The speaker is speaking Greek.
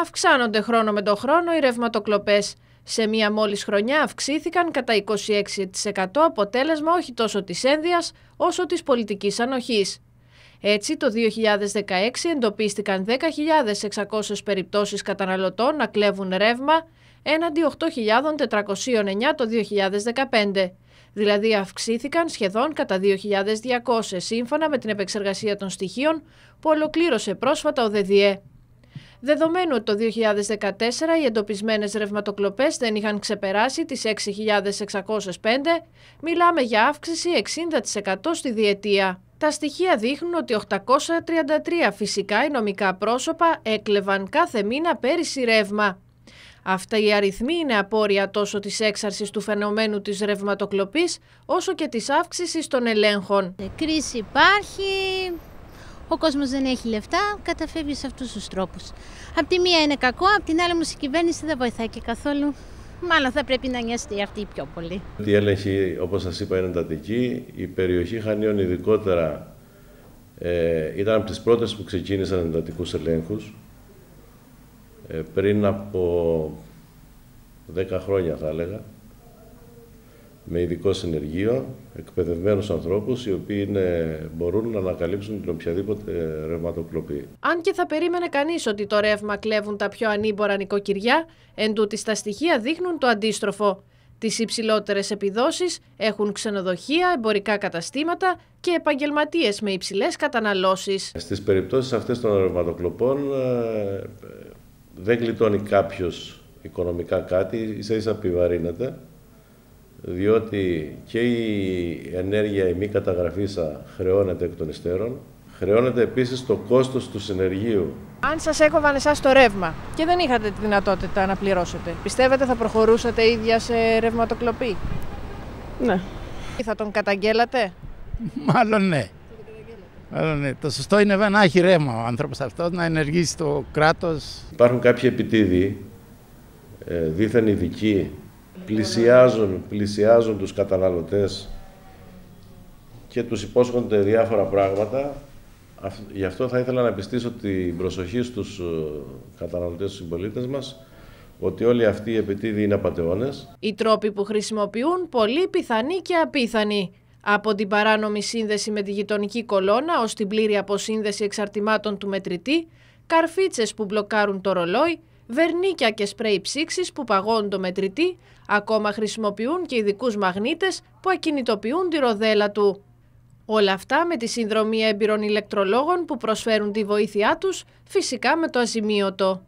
Αυξάνονται χρόνο με το χρόνο οι ρευματοκλοπές. Σε μία μόλις χρονιά αυξήθηκαν κατά 26% αποτέλεσμα όχι τόσο της ένδυας όσο της πολιτικής ανοχής. Έτσι, το 2016 εντοπίστηκαν 10.600 περιπτώσεις καταναλωτών να κλέβουν ρεύμα έναντι 8.409 το 2015. Δηλαδή αυξήθηκαν σχεδόν κατά 2.200 σύμφωνα με την επεξεργασία των στοιχείων που ολοκλήρωσε πρόσφατα ο ΔΔΕ. Δεδομένου ότι το 2014 οι εντοπισμένες ρευματοκλοπές δεν είχαν ξεπεράσει τις 6.605, μιλάμε για αύξηση 60% στη διετία. Τα στοιχεία δείχνουν ότι 833 φυσικά ή νομικά πρόσωπα έκλεβαν κάθε μήνα πέρυσι ρεύμα. Αυτά οι αριθμοί είναι απόρρια τόσο της έξαρσης του φαινομένου της ρευματοκλοπής, όσο και της αύξησης των ελέγχων. Ε, κρίση υπάρχει, ο κόσμος δεν έχει λεφτά, καταφεύγει σε αυτούς τους τρόπους. Απ' τη μία είναι κακό, απ' την άλλη όμως η κυβέρνηση δεν βοηθάει και καθόλου. Μάλλον θα πρέπει να νοιαστεί αυτή πιο πολύ. Η έλεγχη, όπως σας είπα, είναι εντατική. Η περιοχή Χανίων, ειδικότερα, ε, ήταν από τις πρώτες που ξεκίνησαν εντατικούς ελέγχους. Ε, πριν από 10 χρόνια, θα έλεγα με ειδικό συνεργείο, εκπαιδευμένους ανθρώπους, οι οποίοι είναι, μπορούν να ανακαλύψουν την οποιαδήποτε ρευματοκλοπή. Αν και θα περίμενε κανείς ότι το ρεύμα κλέβουν τα πιο ανήμπορα νοικοκυριά, εν τούτη τα στοιχεία δείχνουν το αντίστροφο. Τις υψηλότερες επιδόσεις έχουν ξενοδοχεία, εμπορικά καταστήματα και επαγγελματίες με υψηλές καταναλώσεις. Στις περιπτώσεις αυτές των ρευματοκλοπών ε, δεν γλιτώνει κάποιος οικονομικά κάτι, ίσα ίσα επιβαρύνεται διότι και η ενέργεια η μη καταγραφήσα χρεώνεται εκ των υστέρων, χρεώνεται επίσης το κόστος του συνεργείου. Αν σας έκοβαν εσάς το ρεύμα και δεν είχατε τη δυνατότητα να πληρώσετε, πιστεύετε θα προχωρούσατε ίδια σε ρευματοκλοπή. Ναι. Ή θα τον καταγγέλατε. Μάλλον ναι. Μάλλον ναι. Το σωστό είναι να έχει ρεύμα ο άνθρωπος αυτός, να ενεργήσει το κράτος. Υπάρχουν κάποιοι επιτίδιοι, ε, δίθεν ειδικοί πλησιάζουν, πλησιάζουν τους καταναλωτές και τους υπόσχονται διάφορα πράγματα. Γι' αυτό θα ήθελα να πιστήσω την προσοχή στους ε, καταναλωτές, στους συμπολίτες μας, ότι όλοι αυτοί οι επιτίδοι είναι απαταιώνες. Οι τρόποι που χρησιμοποιούν πολύ πιθανοί και απίθανοι. Από την παράνομη σύνδεση με τη γειτονική κολόνα ως την πλήρη αποσύνδεση εξαρτημάτων του μετρητή, καρφίτσες που μπλοκάρουν το ρολόι, βερνίκια και σπρέι ψήξης που παγώνουν το μετρητή, ακόμα χρησιμοποιούν και ειδικούς μαγνήτες που ακινητοποιούν τη ροδέλα του. Όλα αυτά με τη συνδρομή έμπειρων ηλεκτρολόγων που προσφέρουν τη βοήθειά τους, φυσικά με το αζημίωτο.